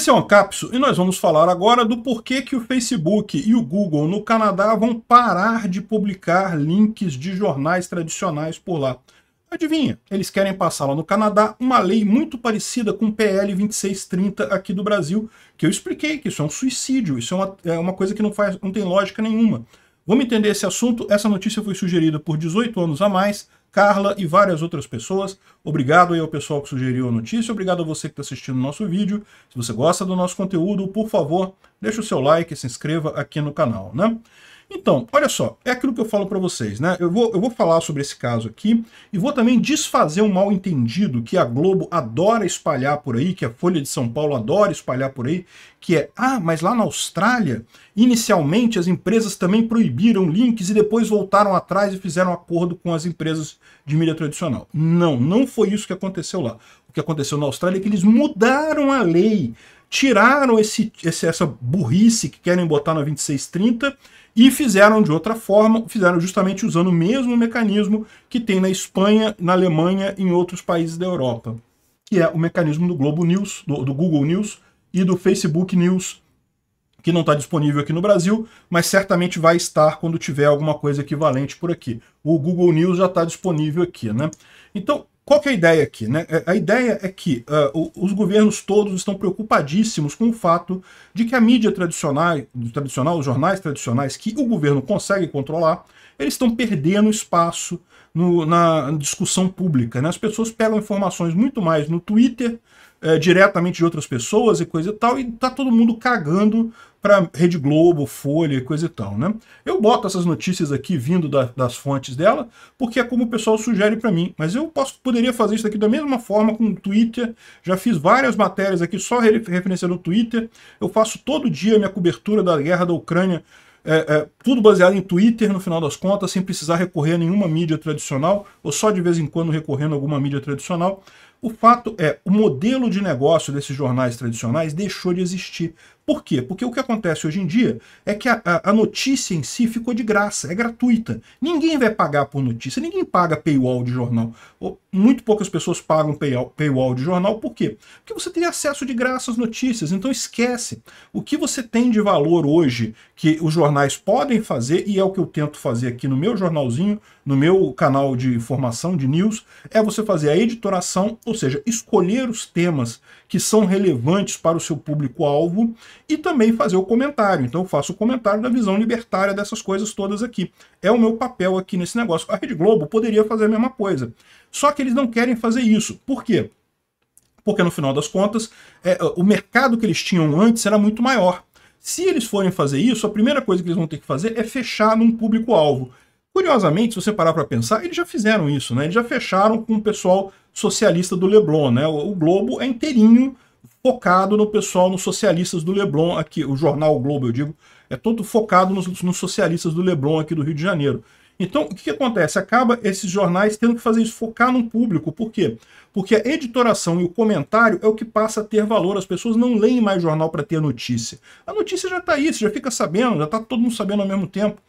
Esse é o Ancapsu e nós vamos falar agora do porquê que o Facebook e o Google no Canadá vão parar de publicar links de jornais tradicionais por lá. Adivinha, eles querem passar lá no Canadá uma lei muito parecida com o PL 2630 aqui do Brasil, que eu expliquei que isso é um suicídio, isso é uma, é uma coisa que não, faz, não tem lógica nenhuma. Vamos entender esse assunto? Essa notícia foi sugerida por 18 anos a mais, Carla e várias outras pessoas. Obrigado aí ao pessoal que sugeriu a notícia, obrigado a você que está assistindo o nosso vídeo. Se você gosta do nosso conteúdo, por favor, deixa o seu like e se inscreva aqui no canal, né? Então, olha só, é aquilo que eu falo para vocês, né? Eu vou, eu vou falar sobre esse caso aqui e vou também desfazer um mal entendido que a Globo adora espalhar por aí, que a Folha de São Paulo adora espalhar por aí, que é, ah, mas lá na Austrália, inicialmente as empresas também proibiram links e depois voltaram atrás e fizeram acordo com as empresas de mídia tradicional. Não, não foi isso que aconteceu lá. O que aconteceu na Austrália é que eles mudaram a lei tiraram esse, esse, essa burrice que querem botar na 2630 e fizeram de outra forma, fizeram justamente usando o mesmo mecanismo que tem na Espanha, na Alemanha e em outros países da Europa, que é o mecanismo do Globo News, do, do Google News e do Facebook News, que não está disponível aqui no Brasil, mas certamente vai estar quando tiver alguma coisa equivalente por aqui. O Google News já está disponível aqui, né? Então, qual que é a ideia aqui? Né? É, a ideia é que uh, os governos todos estão preocupadíssimos com o fato de que a mídia tradicional, tradicional, os jornais tradicionais que o governo consegue controlar, eles estão perdendo espaço no, na discussão pública. Né? As pessoas pegam informações muito mais no Twitter, é, diretamente de outras pessoas e coisa e tal, e tá todo mundo cagando para Rede Globo, Folha e coisa e tal, né? Eu boto essas notícias aqui vindo da, das fontes dela, porque é como o pessoal sugere para mim, mas eu posso, poderia fazer isso aqui da mesma forma com o Twitter, já fiz várias matérias aqui só referenciando o Twitter, eu faço todo dia minha cobertura da guerra da Ucrânia é, é, tudo baseado em Twitter, no final das contas, sem precisar recorrer a nenhuma mídia tradicional, ou só de vez em quando recorrendo a alguma mídia tradicional. O fato é, o modelo de negócio desses jornais tradicionais deixou de existir. Por quê? Porque o que acontece hoje em dia é que a, a, notícia em si ficou de graça, é gratuita. Ninguém vai pagar por notícia, ninguém paga paywall de jornal. Muito poucas pessoas pagam paywall de jornal, por quê? Porque você tem acesso de graça às notícias, então esquece. O que você tem de valor hoje que os jornais podem fazer, e é o que eu tento fazer aqui no meu jornalzinho, no meu canal de informação, de news, é você fazer a editoração, ou seja, escolher os temas que são relevantes para o seu público-alvo e também fazer o comentário. Então eu faço o comentário da visão libertária dessas coisas todas aqui. É o meu papel aqui nesse negócio. A Rede Globo poderia fazer a mesma coisa. Só que eles não querem fazer isso. Por quê? Porque no final das contas, é, o mercado que eles tinham antes era muito maior. Se eles forem fazer isso, a primeira coisa que eles vão ter que fazer é fechar num público-alvo. Curiosamente, se você parar para pensar, eles já fizeram isso, né? Eles já fecharam com o pessoal socialista do Leblon, né? O Globo é inteirinho focado no pessoal, nos socialistas do Leblon aqui, o jornal Globo, eu digo, é todo focado nos, nos socialistas do Leblon aqui do Rio de Janeiro. Então, o que, que, acontece? Acaba esses jornais tendo que fazer isso, focar num público. Por quê? Porque a editoração e o comentário é o que passa a ter valor. As pessoas não leem mais jornal para ter notícia. A notícia já está aí, você já fica sabendo, já está todo mundo sabendo ao mesmo tempo.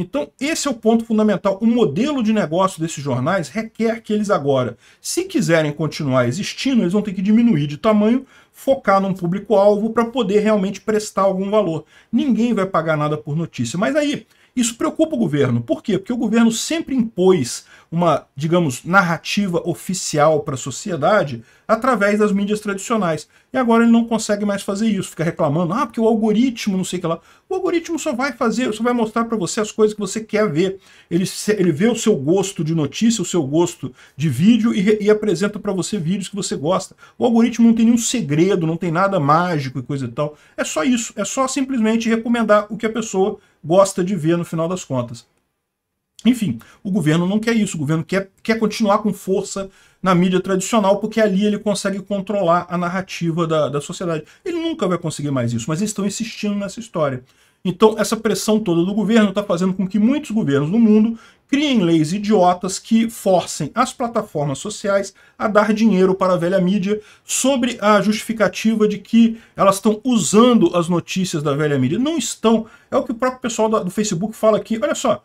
Então, esse é o ponto fundamental. O modelo de negócio desses jornais requer que eles agora, se quiserem continuar existindo, eles vão ter que diminuir de tamanho, focar num público-alvo para poder realmente prestar algum valor. Ninguém vai pagar nada por notícia. Mas aí, isso preocupa o governo. Por quê? Porque o governo sempre impôs uma, digamos, narrativa oficial para a sociedade através das mídias tradicionais. E agora ele não consegue mais fazer isso, fica reclamando, ah, porque o algoritmo, não sei o que lá. O algoritmo só vai fazer, só vai mostrar para você as coisas que você quer ver. Ele, ele vê o seu gosto de notícia, o seu gosto de vídeo e, e apresenta para você vídeos que você gosta. O algoritmo não tem nenhum segredo, não tem nada mágico e coisa e tal. É só isso, é só simplesmente recomendar o que a pessoa gosta de ver no final das contas. Enfim, o governo não quer isso, o governo quer, quer continuar com força na mídia tradicional, porque ali ele consegue controlar a narrativa da, da sociedade. Ele nunca vai conseguir mais isso, mas eles estão insistindo nessa história. Então, essa pressão toda do governo está fazendo com que muitos governos no mundo criem leis idiotas que forcem as plataformas sociais a dar dinheiro para a velha mídia sobre a justificativa de que elas estão usando as notícias da velha mídia. Não estão. É o que o próprio pessoal do Facebook fala aqui. Olha só,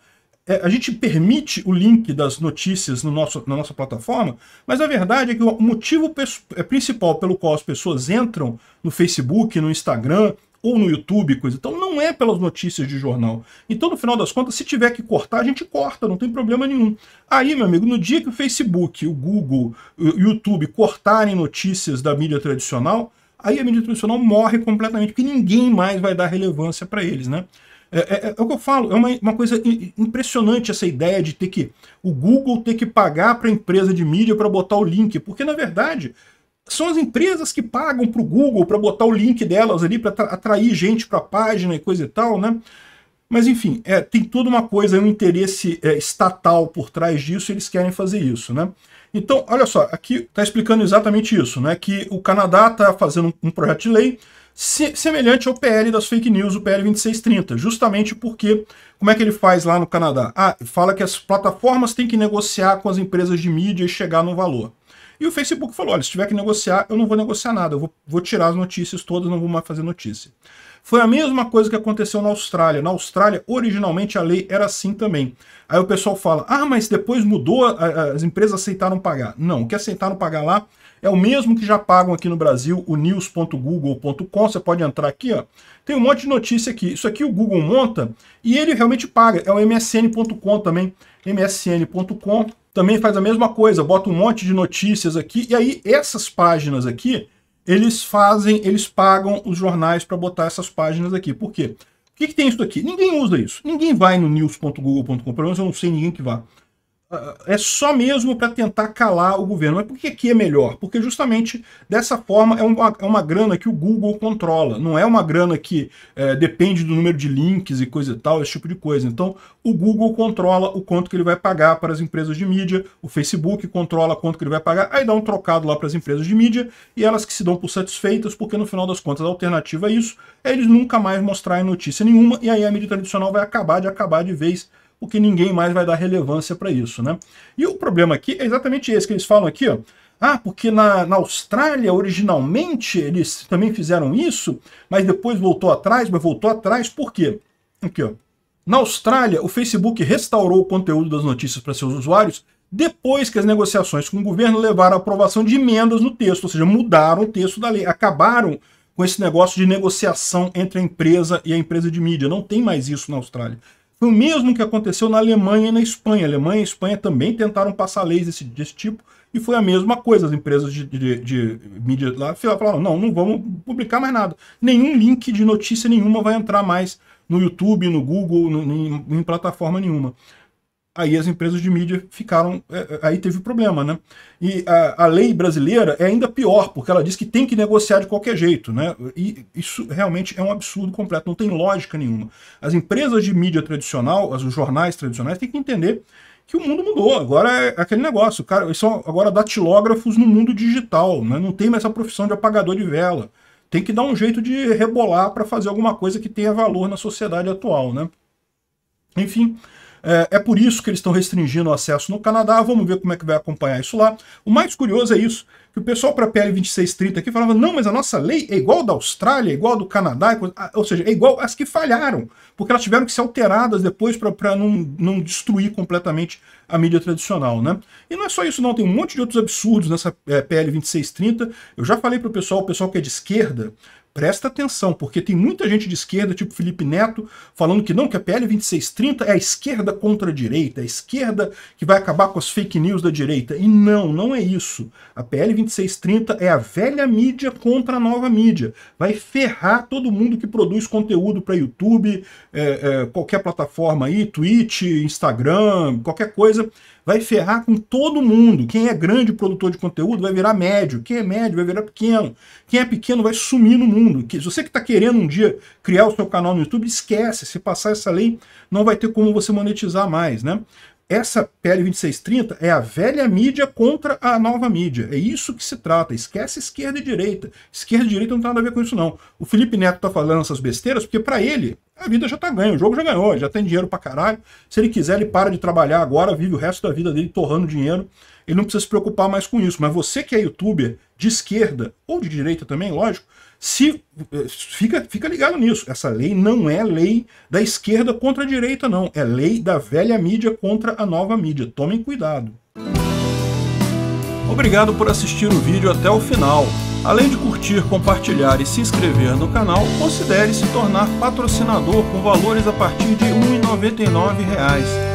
é, a gente permite o link das notícias no nosso, na nossa plataforma, mas a verdade é que o motivo é principal pelo qual as pessoas entram no Facebook, no Instagram ou no YouTube, coisa. Então não é pelas notícias de jornal. Então, no final das contas, se tiver que cortar, a gente corta, não tem problema nenhum. Aí, meu amigo, no dia que o Facebook, o Google, o YouTube cortarem notícias da mídia tradicional, aí a mídia tradicional morre completamente, porque ninguém mais vai dar relevância para eles, né? É, é, é, é, o que eu falo, é uma, uma coisa impressionante essa ideia de ter que o Google ter que pagar para a empresa de mídia para botar o link, porque na verdade são as empresas que pagam para o Google para botar o link delas ali para atrair gente para a página e coisa e tal, né? Mas enfim, é, tem toda uma coisa, é um interesse é, estatal por trás disso, eles querem fazer isso, né? Então, olha só, aqui está explicando exatamente isso, né? Que o Canadá está fazendo um projeto de lei semelhante ao PL das fake news, o PL 2630, justamente porque como é que ele faz lá no Canadá? Ah, fala que as plataformas têm que negociar com as empresas de mídia e chegar no valor. E o Facebook falou, olha, se tiver que negociar, eu não vou negociar nada, eu vou, vou tirar as notícias todas, não vou mais fazer notícia. Foi a mesma coisa que aconteceu na Austrália. Na Austrália, originalmente a lei era assim também. Aí o pessoal fala: ah, mas depois mudou, as empresas aceitaram pagar. Não, o que aceitaram pagar lá é o mesmo que já pagam aqui no Brasil, o news.google.com. Você pode entrar aqui, ó. Tem um monte de notícia aqui. Isso aqui o Google monta e ele realmente paga. É o msn.com também. msn.com também faz a mesma coisa, bota um monte de notícias aqui, e aí essas páginas aqui eles fazem, eles pagam os jornais para botar essas páginas aqui. Por quê? O que, que, tem isso aqui? Ninguém usa isso. Ninguém vai no news.google.com, pelo menos eu não sei ninguém que vá. É, é só mesmo para tentar calar o governo. Mas por que aqui é melhor? Porque justamente dessa forma é uma, é uma grana que o Google controla, não é uma grana que é, depende do número de links e coisa e tal, esse tipo de coisa. Então o Google controla o quanto que ele vai pagar para as empresas de mídia, o Facebook controla quanto que ele vai pagar, aí dá um trocado lá para as empresas de mídia e elas que se dão por satisfeitas, porque no final das contas a alternativa a é isso é eles nunca mais mostrarem notícia nenhuma e aí a mídia tradicional vai acabar de acabar de vez porque ninguém mais vai dar relevância para isso. Né? E o problema aqui é exatamente esse que eles falam aqui, ó. Ah, porque na, na Austrália, originalmente, eles também fizeram isso, mas depois voltou atrás, mas voltou atrás, por quê? Aqui, ó. Na Austrália, o Facebook restaurou o conteúdo das notícias para seus usuários depois que as negociações com o governo levaram à aprovação de emendas no texto, ou seja, mudaram o texto da lei, acabaram com esse negócio de negociação entre a empresa e a empresa de mídia. Não tem mais isso na Austrália. Foi o mesmo que aconteceu na Alemanha e na Espanha. A Alemanha e a Espanha também tentaram passar leis desse, desse tipo e foi a mesma coisa. As empresas de, de, de mídia lá falaram: não, não vamos publicar mais nada. Nenhum link de notícia nenhuma vai entrar mais no YouTube, no Google, no, em, em plataforma nenhuma aí as empresas de mídia ficaram. É, é, aí teve problema, né? E a, a, lei brasileira é ainda pior, porque ela diz que tem que negociar de qualquer jeito, né? E isso realmente é um absurdo completo, não tem lógica nenhuma. As empresas de mídia tradicional, os jornais tradicionais, têm que entender que o mundo mudou. Agora é aquele negócio, cara, eles são agora datilógrafos no mundo digital, né? Não tem mais essa profissão de apagador de vela. Tem que dar um jeito de rebolar para fazer alguma coisa que tenha valor na sociedade atual, né? Enfim, é, é por isso que eles estão restringindo o acesso no Canadá. Vamos ver como é que vai acompanhar isso lá. O mais curioso é isso que o pessoal para a PL 2630 aqui falava, não, mas a nossa lei é igual da Austrália, é igual do Canadá, é ah, ou seja, é igual às que falharam, porque elas tiveram que ser alteradas depois para não, não destruir completamente a mídia tradicional, né? E não é só isso não, tem um monte de outros absurdos nessa é, PL 2630. Eu já falei para o pessoal, o pessoal que é de esquerda, Presta atenção, porque tem muita gente de esquerda, tipo Felipe Neto, falando que não, que a PL 2630 é a esquerda contra a direita, é a esquerda que vai acabar com as fake news da direita. E não, não é isso. A PL 2630 é a velha mídia contra a nova mídia. Vai ferrar todo mundo que produz conteúdo para YouTube, é, é, qualquer plataforma aí, Twitch, Instagram, qualquer coisa vai ferrar com todo mundo. Quem é grande produtor de conteúdo vai virar médio, quem é médio vai virar pequeno, quem é pequeno vai sumir no mundo mundo. Que, se você que está querendo um dia criar o seu canal no YouTube, esquece. Se passar essa lei, não vai ter como você monetizar mais, né? Essa PL 2630 é a velha mídia contra a nova mídia. É isso que se trata. Esquece esquerda e direita. Esquerda e direita não tem nada a ver com isso, não. O Felipe Neto está falando essas besteiras porque, para ele, a vida já está ganha. O jogo já ganhou, já tem dinheiro para caralho. Se ele quiser, ele para de trabalhar agora, vive o resto da vida dele torrando dinheiro ele não precisa se preocupar mais com isso. Mas você que é youtuber de esquerda ou de direita também, lógico, se eh, fica, fica ligado nisso, essa lei não é lei da esquerda contra a direita, não. É lei da velha mídia contra a nova mídia. Tomem cuidado. Obrigado por assistir o vídeo até o final. Além de curtir, compartilhar e se inscrever no canal, considere se tornar patrocinador com valores a partir de R$ 1,99